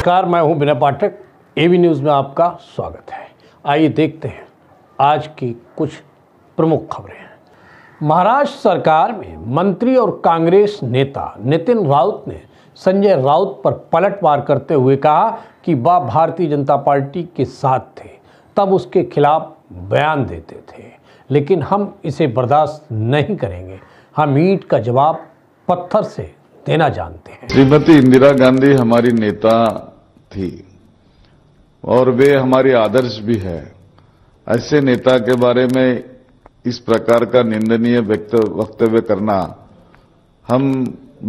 नमस्कार मैं हूं बिना पाठक एवी न्यूज़ में आपका स्वागत है आइए देखते हैं आज की कुछ प्रमुख खबरें महाराष्ट्र सरकार में मंत्री और कांग्रेस नेता नितिन राउत ने संजय राउत पर पलटवार करते हुए कहा कि वह भारतीय जनता पार्टी के साथ थे तब उसके खिलाफ बयान देते थे लेकिन हम इसे बर्दाश्त नहीं करेंगे हम ईट का जवाब पत्थर से देना जानते हैं श्रीमती इंदिरा गांधी हमारी नेता थी और वे हमारी आदर्श भी है ऐसे नेता के बारे में इस प्रकार का निंदनीय वक्तव्य करना हम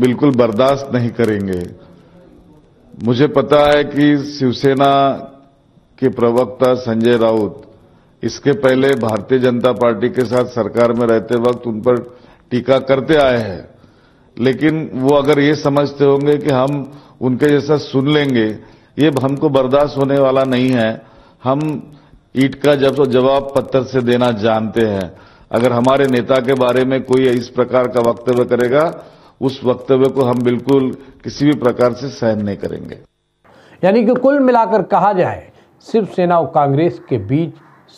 बिल्कुल बर्दाश्त नहीं करेंगे मुझे पता है कि शिवसेना के प्रवक्ता संजय राउत इसके पहले भारतीय जनता पार्टी के साथ सरकार में रहते वक्त उन पर टीका करते आए हैं लेकिन वो अगर ये समझते होंगे कि हम उनके जैसा सुन लेंगे ये हमको बर्दाश्त होने वाला नहीं है हम ईट का जब जवाब पत्थर से देना जानते हैं अगर हमारे नेता के बारे में कोई इस प्रकार का वक्तव्य करेगा उस वक्तव्य को हम बिल्कुल किसी भी प्रकार से सहन नहीं करेंगे यानी कि कुल मिलाकर कहा जाए शिवसेना और कांग्रेस के बीच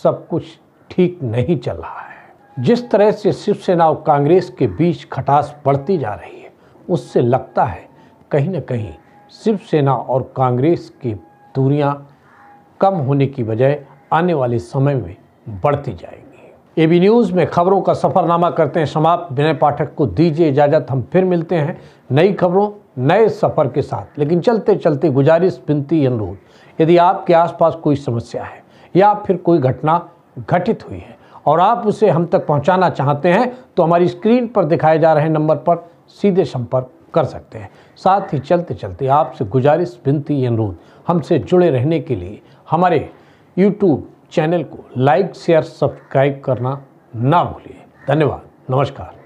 सब कुछ ठीक नहीं चल रहा है जिस तरह से शिवसेना और कांग्रेस के बीच खटास बढ़ती जा रही है उससे लगता है कहीं ना कहीं शिवसेना और कांग्रेस की दूरियां कम होने की बजाय आने वाले समय में बढ़ती जाएंगी एबी न्यूज़ में खबरों का सफरनामा करते हैं समाप्त विनय पाठक को दीजिए इजाज़त हम फिर मिलते हैं नई खबरों नए सफ़र के साथ लेकिन चलते चलते गुजारिश बिनती अनुरोध यदि आपके आसपास कोई समस्या है या फिर कोई घटना घटित हुई है और आप उसे हम तक पहुंचाना चाहते हैं तो हमारी स्क्रीन पर दिखाए जा रहे नंबर पर सीधे संपर्क कर सकते हैं साथ ही चलते चलते आपसे गुजारिश विनती अनुरोध हमसे जुड़े रहने के लिए हमारे यूट्यूब चैनल को लाइक शेयर सब्सक्राइब करना ना भूलिए धन्यवाद नमस्कार